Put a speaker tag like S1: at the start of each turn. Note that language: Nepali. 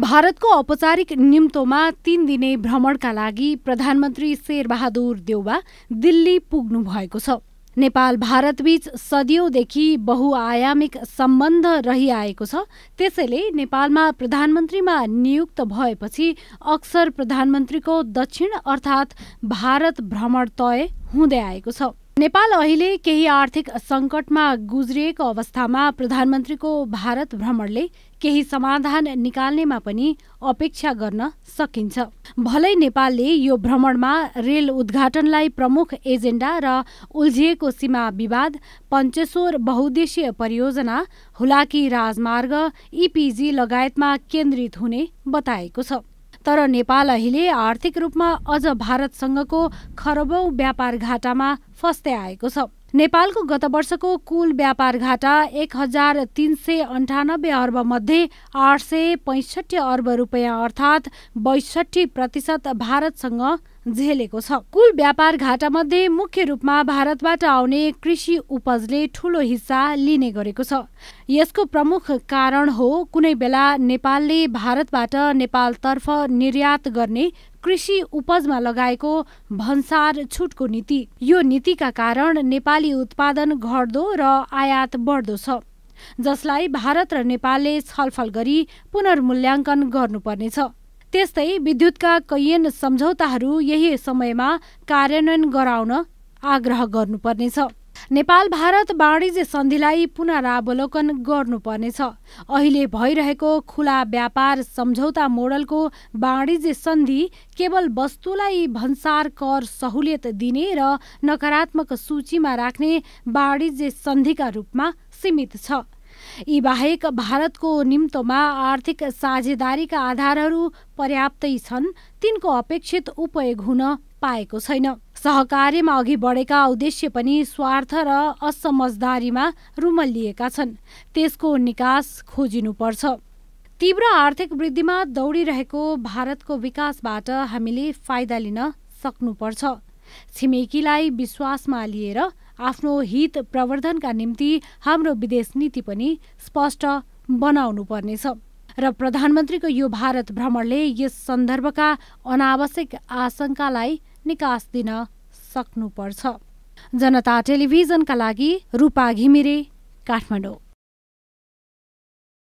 S1: भारतको औपचारिक निम्तोमा तीन दिने भ्रमणका लागि प्रधानमन्त्री शेरबहादुर देउवा दिल्ली पुग्नु भएको छ नेपाल भारतबीच सदियौँदेखि बहुआयामिक सम्बन्ध रहिआएको छ त्यसैले नेपालमा प्रधानमन्त्रीमा नियुक्त भएपछि अक्सर प्रधानमन्त्रीको दक्षिण अर्थात् भारत भ्रमण तय हुँदै आएको छ नेपाल अहिले केही आर्थिक सङ्कटमा गुज्रिएको अवस्थामा प्रधानमन्त्रीको भारत भ्रमणले केही समाधान निकाल्नेमा पनि अपेक्षा गर्न सकिन्छ भलै नेपालले यो भ्रमणमा रेल उद्घाटनलाई प्रमुख एजेन्डा र उल्झिएको सीमा विवाद पञ्चेश्वर बहुद्देशीय परियोजना हुलाकी राजमार्ग इपिजी लगायतमा केन्द्रित हुने बताएको छ तर नेपाल अहिले आर्थिक रूपमा अझ भारतसँगको खरबौँ व्यापार घाटामा फस्दै आएको छ नेपालको गत वर्षको कुल व्यापार घाटा एक हजार तिन सय अन्ठानब्बे मध्ये आठ सय पैँसठी अर्ब रुपियाँ अर्थात् बैसठी प्रतिशत भारतसँग झेलेको छ कुल व्यापार घाटामध्ये मुख्य रूपमा भारतबाट आउने कृषि उपजले ठूलो हिस्सा लिने गरेको छ यसको प्रमुख कारण हो कुनै बेला नेपालले भारतबाट नेपालतर्फ निर्यात गर्ने कृषि उपजमा लगाएको भन्सार छुटको नीति यो नीतिका कारण नेपाली उत्पादन घट्दो र आयात बढ्दो छ जसलाई भारत र नेपालले छलफल गरी पुनर्मूल्याङ्कन गर्नुपर्नेछ त्यस्तै विद्युतका कैयन सम्झौताहरू यही समयमा कार्यान्वयन गराउन आग्रह गर्नुपर्नेछ नेपाल भारत वाणिज्य सन्धिलाई पुनरावलोकन गर्नुपर्नेछ अहिले भइरहेको खुला व्यापार सम्झौता मोडलको वाणिज्य सन्धि केवल वस्तुलाई भन्सार कर सहुलियत दिने र नकारात्मक सूचीमा राख्ने वाणिज्य सन्धिका रूपमा सीमित छ यी बाहेक भारतको निम्तोमा आर्थिक साझेदारीका आधारहरू पर्याप्तै छन् तिनको अपेक्षित उपयोग हुन पाएको छैन सहकार्यमा अघि बढेका उद्देश्य पनि स्वार्थ र असमझदारीमा रुमलिएका छन् त्यसको निकास खोजिनुपर्छ तीव्र आर्थिक वृद्धिमा दौडिरहेको भारतको विकासबाट हामीले फाइदा लिन सक्नुपर्छ छिमेकीलाई विश्वासमा लिएर आफ्नो हित प्रवर्धनका निम्ति हाम्रो विदेश नीति पनि स्पष्ट बनाउनु पर्नेछ र प्रधानमन्त्रीको यो भारत भ्रमणले यस सन्दर्भका अनावश्यक आशंकालाई निकास दिन सक्नुपर्छ जनता टेलिभिजनका लागि रूपा घिमिरे काठमाडौँ